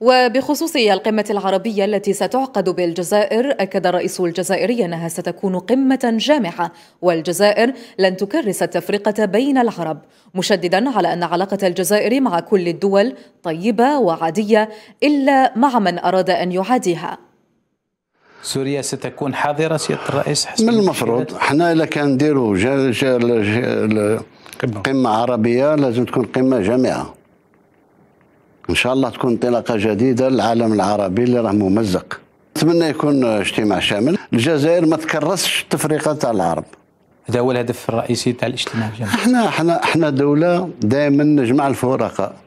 وبخصوص القمة العربية التي ستعقد بالجزائر أكد الرئيس الجزائري أنها ستكون قمة جامعة والجزائر لن تكرس التفرقة بين العرب مشددا على أن علاقة الجزائر مع كل الدول طيبة وعادية إلا مع من أراد أن يعاديها سوريا ستكون حاضرة سيادة الرئيس حسن من المفروض حنا إلا كان نديروا قمة عربية لازم تكون قمة جامعة ان شاء الله تكون انطلاقه جديده للعالم العربي اللي راه ممزق نتمنى يكون اجتماع شامل الجزائر ما تكرسش التفرقه تاع العرب هذا هو الهدف الرئيسي تاع الاجتماع الجمعي احنا احنا احنا دوله دائما نجمع الفرقاء